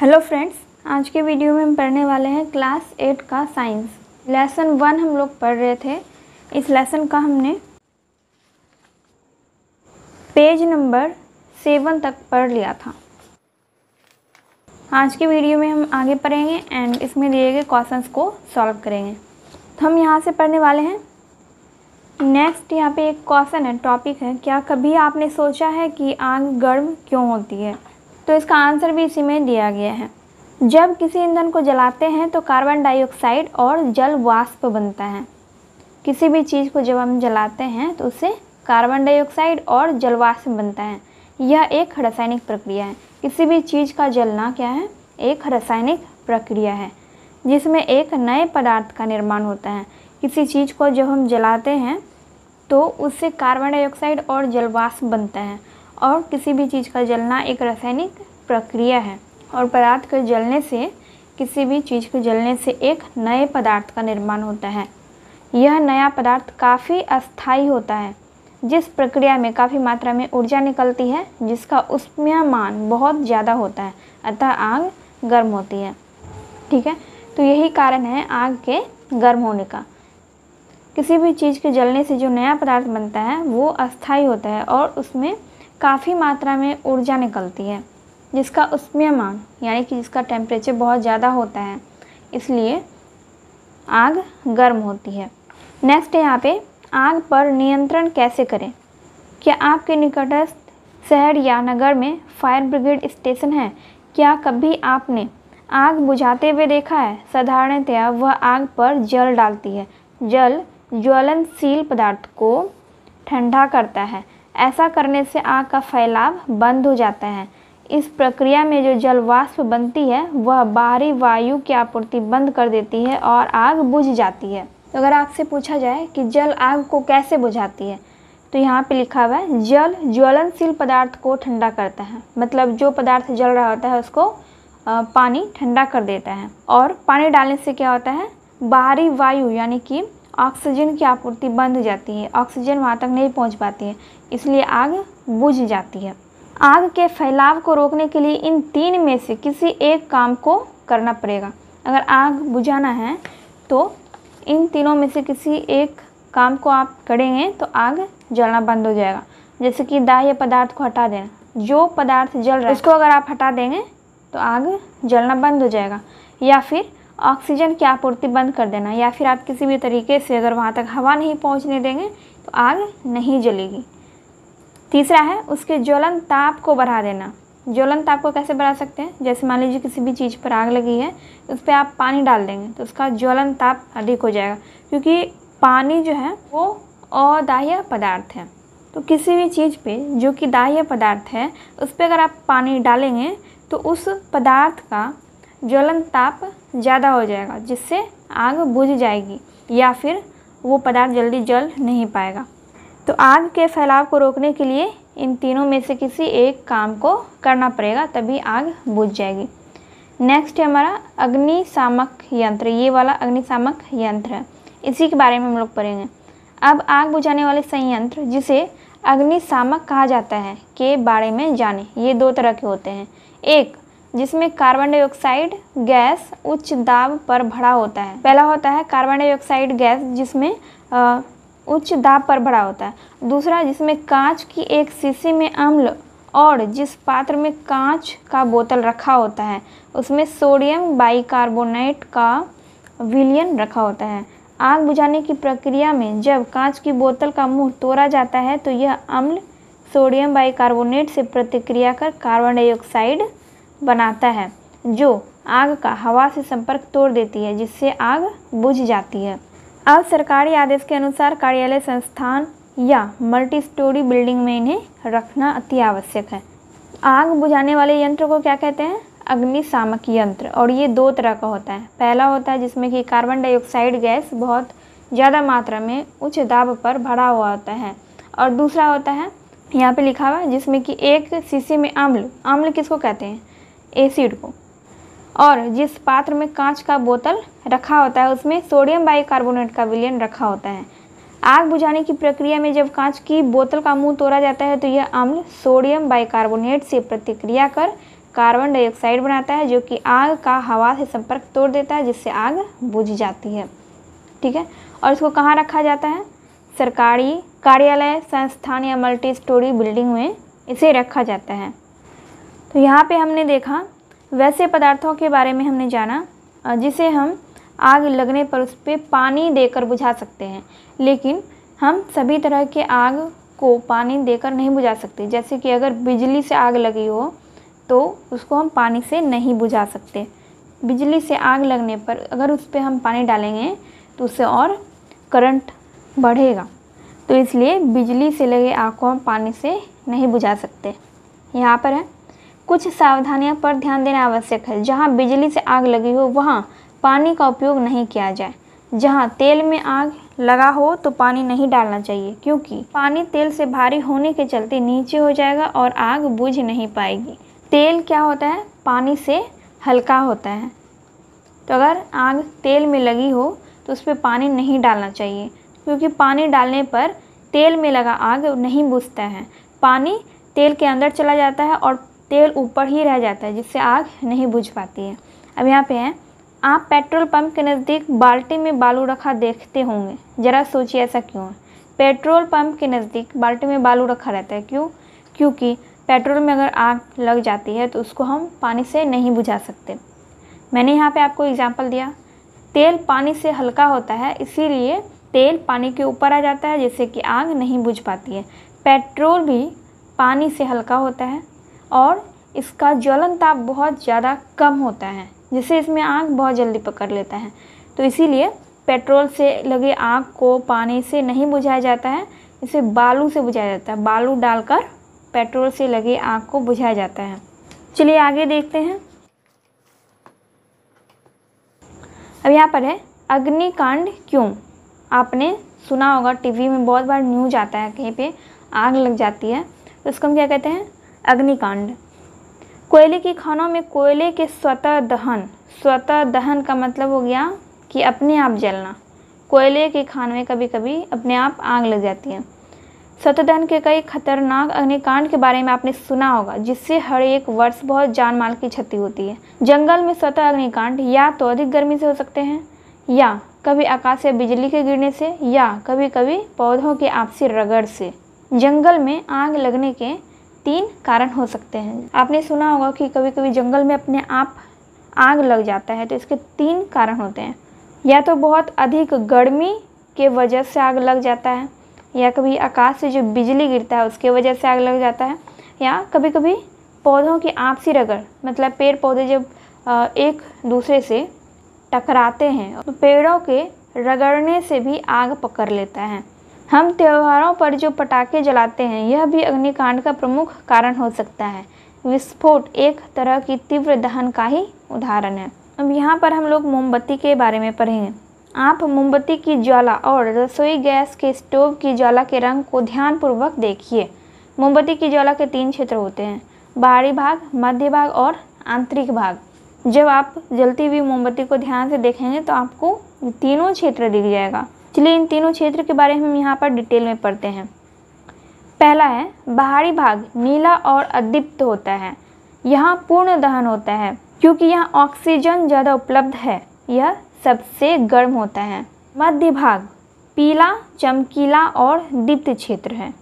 hello friends आज के video में हम पढ़ने वाले हैं क्लास एट का साइंस लेसन वन हम लोग पढ़ रहे थे इस लेसन का हमने पेज नंबर सेवन तक पढ़ लिया था आज के वीडियो में हम आगे पढ़ेंगे एंड इसमें दिए गए क्वेश्चंस को सॉल्व करेंगे तो हम यहाँ से पढ़ने वाले हैं नेक्स्ट यहाँ पे एक क्वेश्चन है टॉपिक है क्या कभी आपने सोचा है कि आग गर्म क्यों होती है तो इसका आंसर भी इसी में दिया गया है जब किसी ईंधन को जलाते हैं तो कार्बन डाइऑक्साइड और जल वाष्प बनता है किसी भी चीज़ को जब हम जलाते हैं तो उससे कार्बन डाइऑक्साइड और जलवाष्प बनता है यह एक रासायनिक प्रक्रिया है किसी भी चीज़ का जलना क्या है एक रासायनिक प्रक्रिया है जिसमें एक नए पदार्थ का निर्माण होता है किसी चीज़ को जब हम जलाते हैं तो उससे कार्बन डाइऑक्साइड और जलवाष्प बनता है और किसी भी चीज़ का जलना एक रासायनिक प्रक्रिया है और पदार्थ के जलने से किसी भी चीज़ के जलने से एक नए पदार्थ का निर्माण होता है यह नया पदार्थ काफ़ी अस्थायी होता है जिस प्रक्रिया में काफ़ी मात्रा में ऊर्जा निकलती है जिसका मान बहुत ज़्यादा होता है अतः आग गर्म होती है ठीक है तो यही कारण है आग के गर्म होने का किसी भी चीज़ के जलने से जो नया पदार्थ बनता है वो अस्थायी होता है और उसमें काफ़ी मात्रा में ऊर्जा निकलती है जिसका उसमें मान यानी कि जिसका टेम्परेचर बहुत ज़्यादा होता है इसलिए आग गर्म होती है नेक्स्ट यहाँ पे आग पर नियंत्रण कैसे करें क्या आपके निकटस्थ शहर या नगर में फायर ब्रिगेड स्टेशन है क्या कभी आपने आग बुझाते हुए देखा है साधारणतया वह आग पर जल डालती है जल ज्वलनशील पदार्थ को ठंडा करता है ऐसा करने से आग का फैलाव बंद हो जाता है इस प्रक्रिया में जो जल वाष्प बनती है वह बाहरी वायु की आपूर्ति बंद कर देती है और आग बुझ जाती है तो अगर आपसे पूछा जाए कि जल आग को कैसे बुझाती है तो यहाँ पे लिखा हुआ है जल ज्वलनशील पदार्थ को ठंडा करता है मतलब जो पदार्थ जल रहा होता है उसको पानी ठंडा कर देता है और पानी डालने से क्या होता है बाहरी वायु यानी कि ऑक्सीजन की आपूर्ति बंद हो जाती है ऑक्सीजन वहाँ तक नहीं पहुँच पाती है इसलिए आग बुझ जाती है आग के फैलाव को रोकने के लिए इन तीन में से किसी एक काम को करना पड़ेगा अगर आग बुझाना है तो इन तीनों में से किसी एक काम को आप करेंगे तो आग जलना बंद हो जाएगा जैसे कि दाह्य पदार्थ को हटा देना जो पदार्थ जल रहा है उसको अगर आप हटा देंगे तो आग जलना बंद हो जाएगा या फिर ऑक्सीजन की आपूर्ति बंद कर देना या फिर आप किसी भी तरीके से अगर वहाँ तक हवा नहीं पहुँचने देंगे तो आग नहीं जलेगी तीसरा है उसके ज्वलन ताप को बढ़ा देना ज्वलन ताप को कैसे बढ़ा सकते हैं जैसे मान लीजिए किसी भी चीज़ पर आग लगी है उस पर आप पानी डाल देंगे तो उसका ज्वलन ताप अधिक हो जाएगा क्योंकि पानी जो है वो अदाह्य पदार्थ है तो किसी भी चीज़ पे जो कि दाह्य पदार्थ है उस पर अगर आप पानी डालेंगे तो उस पदार्थ का ज्वलन ताप ज़्यादा हो जाएगा जिससे आग बुझ जाएगी या फिर वो पदार्थ जल्दी जल नहीं पाएगा तो आग के फैलाव को रोकने के लिए इन तीनों में से किसी एक काम को करना पड़ेगा तभी आग बुझ जाएगी नेक्स्ट है हमारा अग्निशामक यंत्र ये वाला अग्निशामक यंत्र है इसी के बारे में हम लोग पढ़ेंगे अब आग बुझाने वाले संयंत्र जिसे अग्निशामक कहा जाता है के बारे में जाने ये दो तरह के होते हैं एक जिसमें कार्बन डाइऑक्साइड गैस उच्च दाब पर भरा होता है पहला होता है कार्बन डाइऑक्साइड गैस जिसमें उच्च दाब पर भरा होता है दूसरा जिसमें कांच की एक शीशी में अम्ल और जिस पात्र में कांच का बोतल रखा होता है उसमें सोडियम बाइकार्बोनेट का विलियन रखा होता है आग बुझाने की प्रक्रिया में जब कांच की बोतल का मुंह तोड़ा जाता है तो यह अम्ल सोडियम बाइकार्बोनेट से प्रतिक्रिया कर कार्बन डाइऑक्साइड बनाता है जो आग का हवा से संपर्क तोड़ देती है जिससे आग बुझ जाती है अब सरकारी आदेश के अनुसार कार्यालय संस्थान या मल्टी स्टोरी बिल्डिंग में इन्हें रखना अति आवश्यक है आग बुझाने वाले यंत्र को क्या कहते हैं अग्निशामक यंत्र और ये दो तरह का होता है पहला होता है जिसमें कि कार्बन डाइऑक्साइड गैस बहुत ज़्यादा मात्रा में उच्च दाब पर भरा हुआ होता है और दूसरा होता है यहाँ पे लिखा हुआ जिसमें कि एक शीशे में अम्ल अम्ल किसको कहते हैं एसिड को और जिस पात्र में कांच का बोतल रखा होता है उसमें सोडियम बाइकार्बोनेट का विलयन रखा होता है आग बुझाने की प्रक्रिया में जब कांच की बोतल का मुंह तोड़ा जाता है तो यह अम्ल सोडियम बाइकार्बोनेट से प्रतिक्रिया कर कार्बन डाइऑक्साइड बनाता है जो कि आग का हवा से संपर्क तोड़ देता है जिससे आग बुझ जाती है ठीक है और इसको कहाँ रखा जाता है सरकारी कार्यालय संस्थान या मल्टी स्टोरी बिल्डिंग में इसे रखा जाता है तो यहाँ पे हमने देखा वैसे पदार्थों के बारे में हमने जाना जिसे हम आग लगने पर उस पर पानी देकर बुझा सकते हैं लेकिन हम सभी तरह के आग को पानी देकर नहीं बुझा सकते जैसे कि अगर बिजली से आग लगी हो तो उसको हम पानी से नहीं बुझा सकते बिजली से आग लगने पर अगर उस पर हम पानी डालेंगे तो उससे और करंट बढ़ेगा तो इसलिए बिजली से लगे आग को हम पानी से नहीं बुझा सकते यहाँ पर है कुछ सावधानियां पर ध्यान देना आवश्यक है जहां बिजली से आग लगी हो वहां पानी का उपयोग नहीं किया जाए जहां तेल में आग लगा हो तो पानी नहीं डालना चाहिए क्योंकि पानी तेल से भारी होने के चलते नीचे हो जाएगा और आग बुझ नहीं पाएगी तेल क्या होता है पानी से हल्का होता है तो अगर आग तेल में लगी हो तो उस पर पानी नहीं डालना चाहिए क्योंकि पानी डालने पर तेल में लगा आग नहीं बुझता है पानी तेल के अंदर चला जाता है और तेल ऊपर ही रह जाता है जिससे आग नहीं बुझ पाती है अब यहाँ पे है आप पेट्रोल पंप के नज़दीक बाल्टी में बालू रखा देखते होंगे ज़रा सोचिए ऐसा क्यों है पेट्रोल पंप के नज़दीक बाल्टी में बालू रखा रहता है क्यों क्योंकि पेट्रोल में अगर आग लग जाती है तो उसको हम पानी से नहीं बुझा सकते मैंने यहाँ पे आपको एग्जाम्पल दिया तेल पानी से हल्का होता है इसीलिए तेल पानी के ऊपर आ जाता है जिससे कि आग नहीं बुझ पाती है पेट्रोल भी पानी से हल्का होता है और इसका ज्वलन ताप बहुत ज़्यादा कम होता है जिससे इसमें आग बहुत जल्दी पकड़ लेता है तो इसीलिए पेट्रोल से लगे आग को पानी से नहीं बुझाया जाता है इसे बालू से बुझाया जाता है बालू डालकर पेट्रोल से लगे आग को बुझाया जाता है चलिए आगे देखते हैं अब यहाँ पर है अग्निकांड क्यों आपने सुना होगा टीवी में बहुत बार न्यूज आता है कहीं पे आग लग जाती है तो इसको हम क्या कहते हैं अग्निकांड कोयले की खानों में कोयले के स्वतः दहन स्वतः दहन का मतलब हो गया कि अपने आप जलना कोयले के खान में कभी कभी अपने आप आग लग जाती है स्वतः दहन के कई खतरनाक अग्निकांड के बारे में आपने सुना होगा जिससे हर एक वर्ष बहुत जान माल की क्षति होती है जंगल में स्वतः अग्निकांड या तो अधिक गर्मी से हो सकते हैं या कभी आकाश या बिजली के गिरने से या कभी कभी पौधों के आपसी रगड़ से जंगल में आग लगने के तीन कारण हो सकते हैं आपने सुना होगा कि कभी कभी जंगल में अपने आप आग लग जाता है तो इसके तीन कारण होते हैं या तो बहुत अधिक गर्मी के वजह से आग लग जाता है या कभी आकाश से जो बिजली गिरता है उसके वजह से आग लग जाता है या कभी कभी पौधों की आपसी रगड़ मतलब पेड़ पौधे जब एक दूसरे से टकराते हैं तो पेड़ों के रगड़ने से भी आग पकड़ लेता है हम त्योहारों पर जो पटाखे जलाते हैं यह भी अग्निकांड का प्रमुख कारण हो सकता है विस्फोट एक तरह की तीव्र दहन का ही उदाहरण है अब यहाँ पर हम लोग मोमबत्ती के बारे में पढ़ेंगे आप मोमबत्ती की ज्वाला और रसोई गैस के स्टोव की ज्वाला के रंग को ध्यानपूर्वक देखिए मोमबत्ती की ज्वाला के तीन क्षेत्र होते हैं बाहरी भाग मध्य भाग और आंतरिक भाग जब आप जलती हुई मोमबत्ती को ध्यान से देखेंगे तो आपको तीनों क्षेत्र दिख जाएगा चलिए इन तीनों क्षेत्र के बारे में हम यहाँ पर डिटेल में पढ़ते हैं पहला है बाहरी भाग नीला और अदीप्त होता है यहाँ पूर्ण दहन होता है क्योंकि यहाँ ऑक्सीजन ज़्यादा उपलब्ध है यह सबसे गर्म होता है मध्य भाग पीला चमकीला और दीप्त क्षेत्र है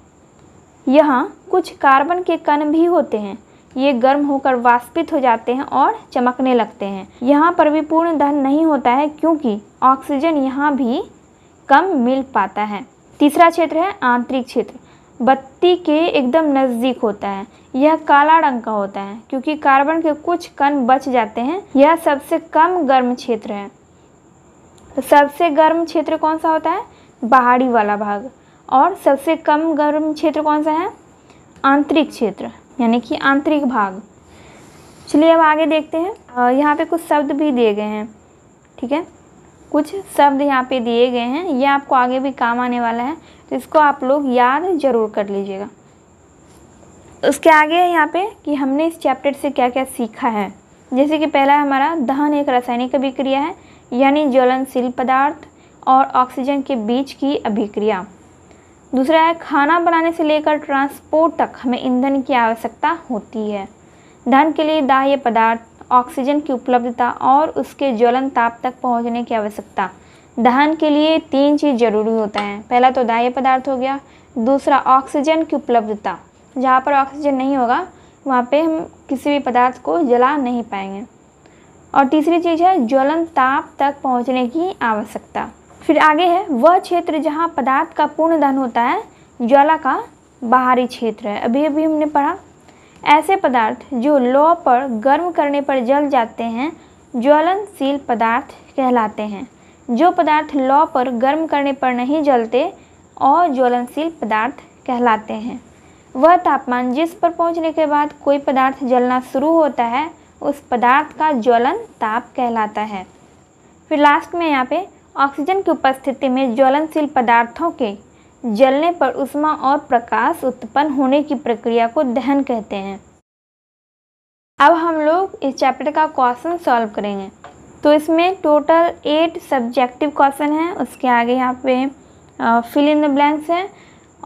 यहाँ कुछ कार्बन के कण भी होते हैं ये गर्म होकर वाष्पित हो जाते हैं और चमकने लगते हैं यहाँ पर भी पूर्ण दहन नहीं होता है क्योंकि ऑक्सीजन यहाँ भी कम मिल पाता है तीसरा क्षेत्र है आंतरिक क्षेत्र बत्ती के एकदम नज़दीक होता है यह काला रंग का होता है क्योंकि कार्बन के कुछ कण बच जाते हैं यह सबसे कम गर्म क्षेत्र है सबसे गर्म क्षेत्र कौन सा होता है बाहरी वाला भाग और सबसे कम गर्म क्षेत्र कौन सा है आंतरिक क्षेत्र यानी कि आंतरिक भाग चलिए अब आगे देखते हैं यहाँ पे कुछ शब्द भी दिए गए हैं ठीक है कुछ शब्द यहाँ पे दिए गए हैं ये आपको आगे भी काम आने वाला है तो इसको आप लोग याद ज़रूर कर लीजिएगा उसके आगे है यहाँ पे कि हमने इस चैप्टर से क्या क्या सीखा है जैसे कि पहला हमारा दहन एक रासायनिक अभिक्रिया है यानी ज्वलनशील पदार्थ और ऑक्सीजन के बीच की अभिक्रिया दूसरा है खाना बनाने से लेकर ट्रांसपोर्ट तक हमें ईंधन की आवश्यकता होती है दहन के लिए दाह्य पदार्थ ऑक्सीजन की उपलब्धता और उसके ज्वलन ताप तक पहुंचने की आवश्यकता दहन के लिए तीन चीज़ जरूरी होता है पहला तो दाह्य पदार्थ हो गया दूसरा ऑक्सीजन की उपलब्धता जहाँ पर ऑक्सीजन नहीं होगा वहाँ पे हम किसी भी पदार्थ को जला नहीं पाएंगे और तीसरी चीज़ है ज्वलन ताप तक पहुँचने की आवश्यकता फिर आगे है वह क्षेत्र जहाँ पदार्थ का पूर्ण दहन होता है ज्वाला का बाहरी क्षेत्र है अभी अभी हमने पढ़ा ऐसे पदार्थ जो लौ पर गर्म करने पर जल जाते हैं ज्वलनशील पदार्थ कहलाते हैं जो पदार्थ लौ पर गर्म करने पर नहीं जलते और ज्वलनशील पदार्थ कहलाते हैं वह तापमान जिस पर पहुंचने के बाद कोई पदार्थ जलना शुरू होता है उस पदार्थ का ज्वलन ताप कहलाता है फिर लास्ट में यहाँ पे ऑक्सीजन की उपस्थिति में ज्वलनशील पदार्थों के जलने पर उष्मा और प्रकाश उत्पन्न होने की प्रक्रिया को दहन कहते हैं अब हम लोग इस चैप्टर का क्वेश्चन सॉल्व करेंगे तो इसमें टोटल एट सब्जेक्टिव क्वेश्चन हैं उसके आगे यहाँ पे फिल इन द ब्लैंक्स हैं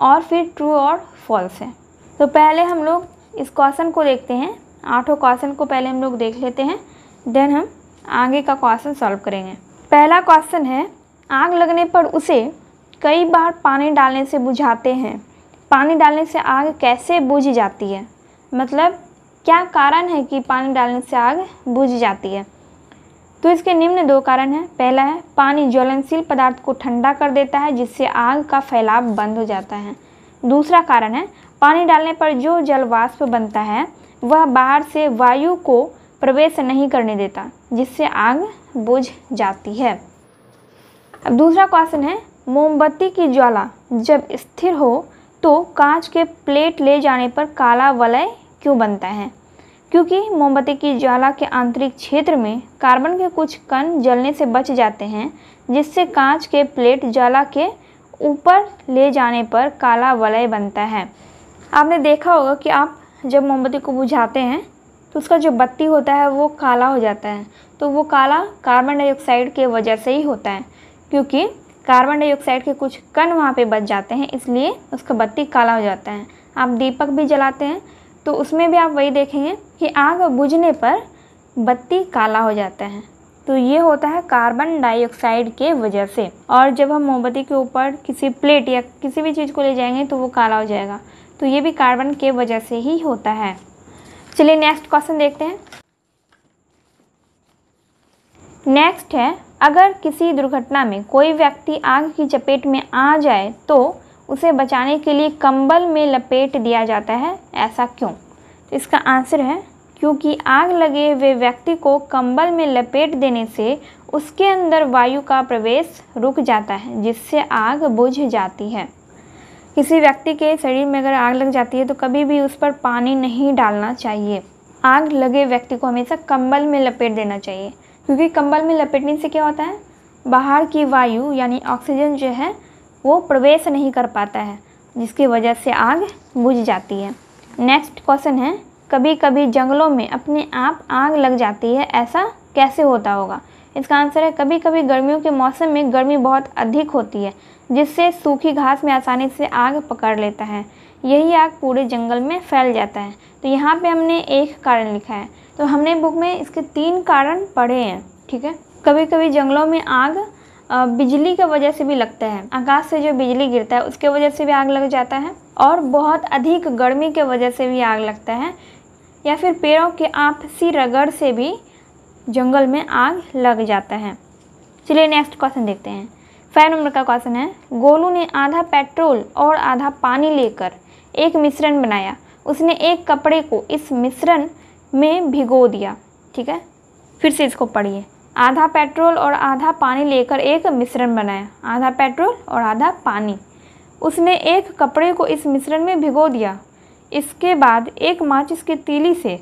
और फिर ट्रू और फॉल्स है तो पहले हम लोग इस क्वेश्चन को देखते हैं आठों क्वेश्चन को पहले हम लोग देख लेते हैं देन हम आगे का क्वेश्चन सॉल्व करेंगे पहला क्वेश्चन है आग लगने पर उसे कई बार पानी डालने से बुझाते हैं पानी डालने से आग कैसे बुझ जाती है मतलब क्या कारण है कि पानी डालने से आग बुझ जाती है तो इसके निम्न दो कारण हैं पहला है पानी ज्वलनशील पदार्थ को ठंडा कर देता है जिससे आग का फैलाव बंद हो जाता है दूसरा कारण है पानी डालने पर जो जलवाष्प बनता है वह बाहर से वायु को प्रवेश नहीं करने देता जिससे आग बुझ जाती है अब दूसरा क्वेश्चन है मोमबत्ती की ज्वाला जब स्थिर हो तो कांच के प्लेट ले जाने पर काला वलय क्यों बनता है क्योंकि मोमबत्ती की ज्वाला के आंतरिक क्षेत्र में कार्बन के कुछ कण जलने से बच जाते हैं जिससे कांच के प्लेट ज्वाला के ऊपर ले जाने पर काला वलय बनता है आपने देखा होगा कि आप जब मोमबत्ती को बुझाते हैं तो उसका जो बत्ती होता है वो काला हो जाता है तो वो काला कार्बन डाइऑक्साइड के वजह से ही होता है क्योंकि कार्बन डाइऑक्साइड के कुछ कण वहाँ पे बच जाते हैं इसलिए उसका बत्ती काला हो जाता है आप दीपक भी जलाते हैं तो उसमें भी आप वही देखेंगे कि आग बुझने पर बत्ती काला हो जाता है तो ये होता है कार्बन डाइऑक्साइड के वजह से और जब हम मोमबत्ती के ऊपर किसी प्लेट या किसी भी चीज़ को ले जाएंगे तो वो काला हो जाएगा तो ये भी कार्बन के वजह से ही होता है चलिए नेक्स्ट क्वेश्चन देखते हैं नेक्स्ट है अगर किसी दुर्घटना में कोई व्यक्ति आग की चपेट में आ जाए तो उसे बचाने के लिए कंबल में लपेट दिया जाता है ऐसा क्यों तो इसका आंसर है क्योंकि आग लगे हुए व्यक्ति को कंबल में लपेट देने से उसके अंदर वायु का प्रवेश रुक जाता है जिससे आग बुझ जाती है किसी व्यक्ति के शरीर में अगर आग लग जाती है तो कभी भी उस पर पानी नहीं डालना चाहिए आग लगे व्यक्ति को हमेशा कंबल में लपेट देना चाहिए क्योंकि कंबल में लपेटने से क्या होता है बाहर की वायु यानी ऑक्सीजन जो है वो प्रवेश नहीं कर पाता है जिसकी वजह से आग बुझ जाती है नेक्स्ट क्वेश्चन है कभी कभी जंगलों में अपने आप आग लग जाती है ऐसा कैसे होता होगा इसका आंसर है कभी कभी गर्मियों के मौसम में गर्मी बहुत अधिक होती है जिससे सूखी घास में आसानी से आग पकड़ लेता है यही आग पूरे जंगल में फैल जाता है तो यहाँ पे हमने एक कारण लिखा है तो हमने बुक में इसके तीन कारण पढ़े हैं ठीक है कभी कभी जंगलों में आग बिजली की वजह से भी लगता है आकाश से जो बिजली गिरता है उसके वजह से भी आग लग जाता है और बहुत अधिक गर्मी के वजह से भी आग लगता है या फिर पेड़ों के आपसी रगड़ से भी जंगल में आग लग जाता है चलिए नेक्स्ट क्वेश्चन देखते हैं फाइव नंबर का क्वेश्चन है गोलू ने आधा पेट्रोल और आधा पानी लेकर एक मिश्रण बनाया उसने एक कपड़े को इस मिश्रण में भिगो दिया ठीक है फिर से इसको पढ़िए आधा पेट्रोल और आधा पानी लेकर एक मिश्रण बनाया आधा पेट्रोल और आधा पानी उसने एक कपड़े को इस मिश्रण में भिगो दिया इसके बाद एक माचिस की तीली से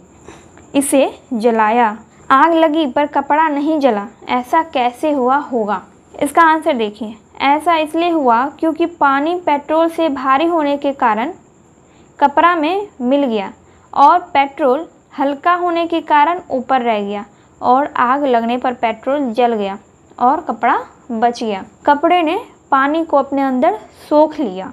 इसे जलाया आग लगी पर कपड़ा नहीं जला ऐसा कैसे हुआ होगा इसका आंसर देखिए ऐसा इसलिए हुआ क्योंकि पानी पेट्रोल से भारी होने के कारण कपड़ा में मिल गया और पेट्रोल हल्का होने के कारण ऊपर रह गया और आग लगने पर पेट्रोल जल गया और कपड़ा बच गया कपड़े ने पानी को अपने अंदर सोख लिया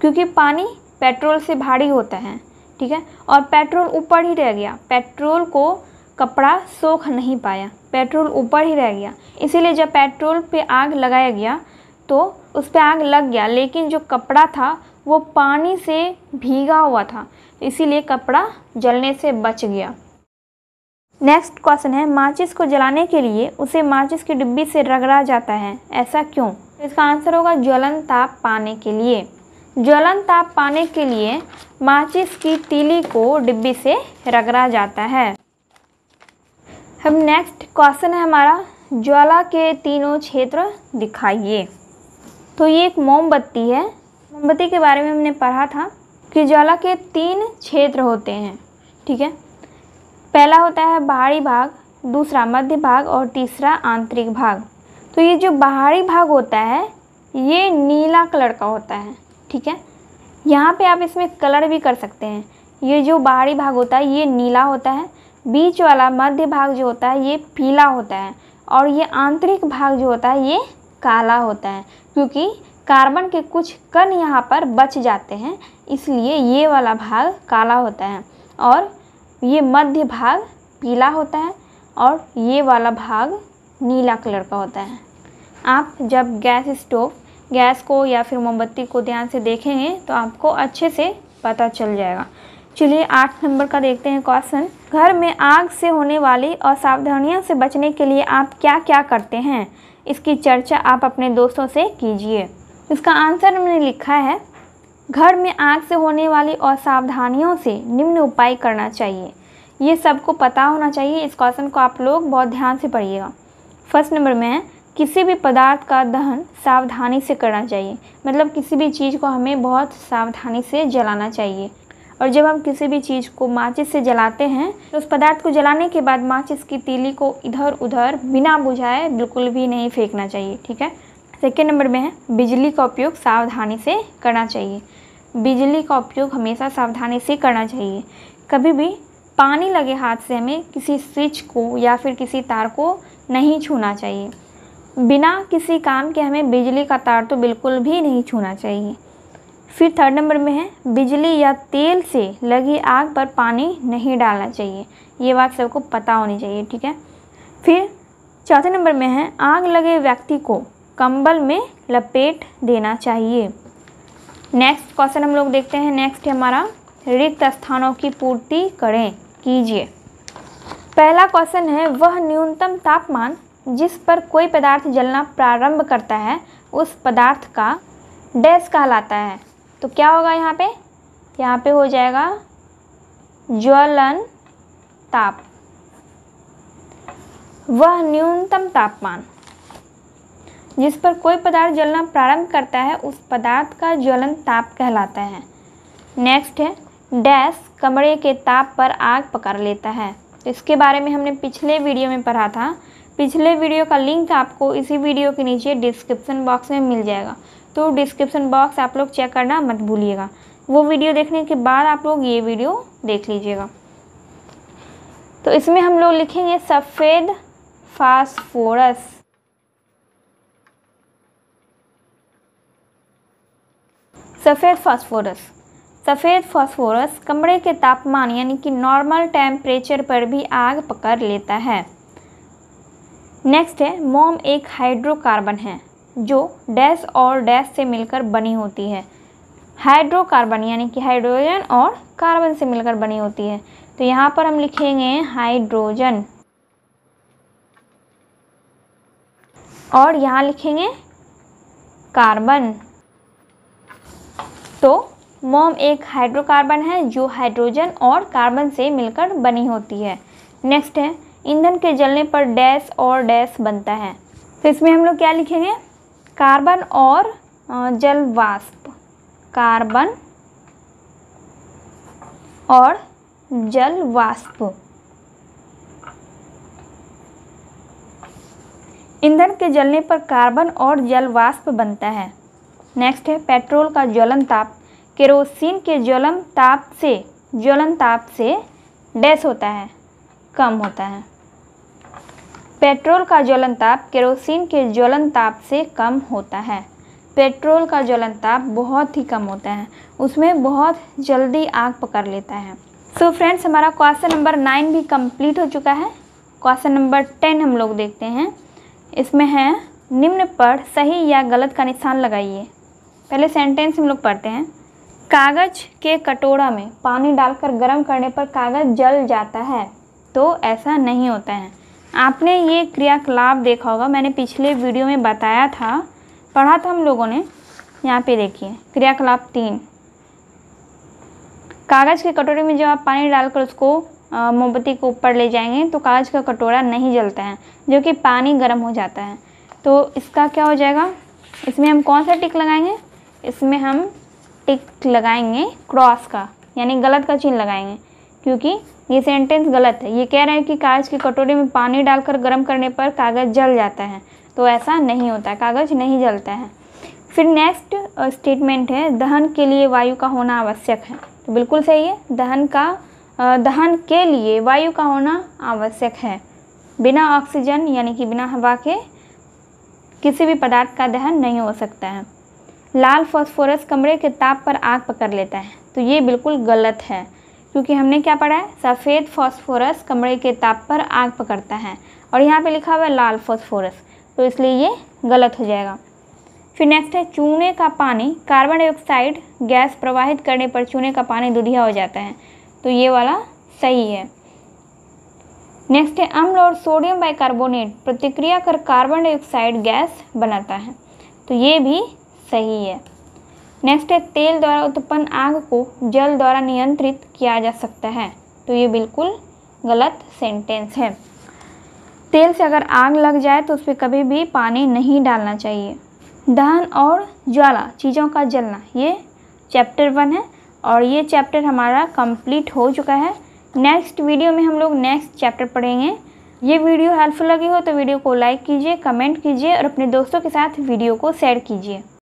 क्योंकि पानी पेट्रोल से भारी होता है ठीक है और पेट्रोल ऊपर ही रह गया पेट्रोल को कपड़ा सोख नहीं पाया पेट्रोल ऊपर ही रह गया इसीलिए जब पेट्रोल पे आग लगाया गया तो उस पर आग लग गया लेकिन जो कपड़ा था वो पानी से भीगा हुआ था इसीलिए कपड़ा जलने से बच गया नेक्स्ट क्वेश्चन है माचिस को जलाने के लिए उसे माचिस की डिब्बी से रगड़ा जाता है ऐसा क्यों तो इसका आंसर होगा ज्वलन ताप पाने के लिए ज्वलन ताप पाने के लिए माचिस की तीली को डिब्बी से रगड़ा जाता है हम नेक्स्ट क्वेश्चन है हमारा ज्वाला के तीनों क्षेत्र दिखाइए तो ये एक मोमबत्ती है मोमबत्ती के बारे में हमने पढ़ा था कि ज्वाला के तीन क्षेत्र होते हैं ठीक है पहला होता है बाहरी भाग दूसरा मध्य भाग और तीसरा आंतरिक भाग तो ये जो बाहरी भाग होता है ये नीला कलर का होता है ठीक है यहाँ पे आप इसमें कलर भी कर सकते हैं ये जो बाहरी भाग होता है ये नीला होता है बीच वाला मध्य भाग जो होता है ये पीला होता है और ये आंतरिक भाग जो होता है ये काला होता है क्योंकि कार्बन के कुछ कण यहाँ पर बच जाते हैं इसलिए ये वाला भाग काला होता है और ये मध्य भाग पीला होता है और ये वाला भाग नीला कलर का होता है आप जब गैस स्टोव गैस को या फिर मोमबत्ती को ध्यान से देखेंगे तो आपको अच्छे से पता चल जाएगा चलिए आठ नंबर का देखते हैं क्वेश्चन घर में आग से होने वाली असावधानियों से बचने के लिए आप क्या क्या करते हैं इसकी चर्चा आप अपने दोस्तों से कीजिए इसका आंसर हमने लिखा है घर में आग से होने वाली असावधानियों से निम्न उपाय करना चाहिए ये सबको पता होना चाहिए इस क्वेश्चन को आप लोग बहुत ध्यान से पढ़िएगा फर्स्ट नंबर में किसी भी पदार्थ का दहन सावधानी से करना चाहिए मतलब किसी भी चीज़ को हमें बहुत सावधानी से जलाना चाहिए और जब हम किसी भी चीज़ को माचिस से जलाते हैं तो उस पदार्थ को जलाने के बाद माचिस की तीली को इधर उधर बिना बुझाए बिल्कुल भी नहीं फेंकना चाहिए ठीक है सेकेंड नंबर में है बिजली का उपयोग सावधानी से करना चाहिए बिजली का उपयोग हमेशा सावधानी से करना चाहिए कभी भी पानी लगे हाथ से हमें किसी स्विच को या फिर किसी तार को नहीं छूना चाहिए बिना किसी काम के हमें बिजली का तार तो बिल्कुल भी नहीं छूना चाहिए फिर थर्ड नंबर में है बिजली या तेल से लगी आग पर पानी नहीं डालना चाहिए ये बात सबको पता होनी चाहिए ठीक है फिर चौथे नंबर में है आग लगे व्यक्ति को कंबल में लपेट देना चाहिए नेक्स्ट क्वेश्चन हम लोग देखते हैं नेक्स्ट हमारा रिक्त स्थानों की पूर्ति करें कीजिए पहला क्वेश्चन है वह न्यूनतम तापमान जिस पर कोई पदार्थ जलना प्रारंभ करता है उस पदार्थ का डैश कहलाता है तो क्या होगा यहाँ पे यहाँ पे हो जाएगा ज्वलन ताप वह न्यूनतम तापमान जिस पर कोई पदार्थ जलना प्रारंभ करता है उस पदार्थ का ज्वलन ताप कहलाता है नेक्स्ट है डैश कमरे के ताप पर आग पकड़ लेता है इसके बारे में हमने पिछले वीडियो में पढ़ा था पिछले वीडियो का लिंक आपको इसी वीडियो के नीचे डिस्क्रिप्शन बॉक्स में मिल जाएगा तो डिस्क्रिप्शन बॉक्स आप लोग चेक करना मत भूलिएगा वो वीडियो देखने के बाद आप लोग ये वीडियो देख लीजिएगा तो इसमें हम लोग लिखेंगे सफ़ेद फास्फोरस सफ़ेद फास्फोरस सफ़ेद फास्फोरस कमरे के तापमान यानी कि नॉर्मल टेम्परेचर पर भी आग पकड़ लेता है नेक्स्ट है मोम एक हाइड्रोकार्बन है जो डैस और डैस से मिलकर बनी होती है हाइड्रोकार्बन यानी कि हाइड्रोजन और कार्बन से मिलकर बनी होती है तो यहाँ पर हम लिखेंगे हाइड्रोजन और यहाँ लिखेंगे कार्बन तो मोम एक हाइड्रोकार्बन है जो हाइड्रोजन और कार्बन से मिलकर बनी होती है नेक्स्ट है ईंधन के जलने पर डैश और डैश बनता है तो इसमें हम लोग क्या लिखेंगे कार्बन और जल वाष्प कार्बन और जल वाष्प ईंधन के जलने पर कार्बन और जल वाष्प बनता है नेक्स्ट है पेट्रोल का ज्वलन ताप केरोसिन के ज्वलन ताप से ज्वलन ताप से डैस होता है कम होता है पेट्रोल का ज्वलन ताप केरोसिन के ज्वलन ताप से कम होता है पेट्रोल का ज्वलन ताप बहुत ही कम होता है उसमें बहुत जल्दी आग पकड़ लेता है सो so फ्रेंड्स हमारा क्वेश्चन नंबर नाइन भी कंप्लीट हो चुका है क्वेश्चन नंबर टेन हम लोग देखते हैं इसमें है निम्न पर सही या गलत का निशान लगाइए पहले सेंटेंस हम लोग पढ़ते हैं कागज़ के कटोरा में पानी डालकर गर्म करने पर कागज़ जल जाता है तो ऐसा नहीं होता है आपने ये क्रियाकलाप देखा होगा मैंने पिछले वीडियो में बताया था पढ़ा था हम लोगों ने यहाँ पे देखिए क्रियाकलाप तीन कागज़ के कटोरे में जब आप पानी डालकर उसको मोमबत्ती के ऊपर ले जाएंगे तो कागज़ का कटोरा नहीं जलता है जो कि पानी गर्म हो जाता है तो इसका क्या हो जाएगा इसमें हम कौन सा टिक लगाएंगे इसमें हम टिक लगाएंगे क्रॉस का यानी गलत का चिन्ह लगाएंगे क्योंकि ये सेंटेंस गलत है ये कह रहे हैं कि कागज़ की कटोरी में पानी डालकर गर्म करने पर कागज़ जल जाता है तो ऐसा नहीं होता है कागज़ नहीं जलता है फिर नेक्स्ट स्टेटमेंट है दहन के लिए वायु का होना आवश्यक है तो बिल्कुल सही है दहन का दहन के लिए वायु का होना आवश्यक है बिना ऑक्सीजन यानी कि बिना हवा के किसी भी पदार्थ का दहन नहीं हो सकता है लाल फॉस्फोरस कमरे के ताप पर आग पकड़ लेता है तो ये बिल्कुल गलत है क्योंकि हमने क्या पढ़ा है सफ़ेद फॉस्फोरस कमरे के ताप पर आग पकड़ता है और यहाँ पे लिखा हुआ है लाल फॉस्फोरस तो इसलिए ये गलत हो जाएगा फिर नेक्स्ट है चूने का पानी कार्बन डाइऑक्साइड गैस प्रवाहित करने पर चूने का पानी दुधिया हो जाता है तो ये वाला सही है नेक्स्ट है अम्ल और सोडियम बाइकार्बोनेट प्रतिक्रिया कर कार्बन डाइऑक्साइड गैस बनाता है तो ये भी सही है नेक्स्ट है तेल द्वारा उत्पन्न आग को जल द्वारा नियंत्रित किया जा सकता है तो ये बिल्कुल गलत सेंटेंस है तेल से अगर आग लग जाए तो उस पर कभी भी पानी नहीं डालना चाहिए दहन और ज्वाला चीज़ों का जलना ये चैप्टर वन है और ये चैप्टर हमारा कंप्लीट हो चुका है नेक्स्ट वीडियो में हम लोग नेक्स्ट चैप्टर पढ़ेंगे ये वीडियो हेल्पफुल लगी हो तो वीडियो को लाइक कीजिए कमेंट कीजिए और अपने दोस्तों के साथ वीडियो को शेयर कीजिए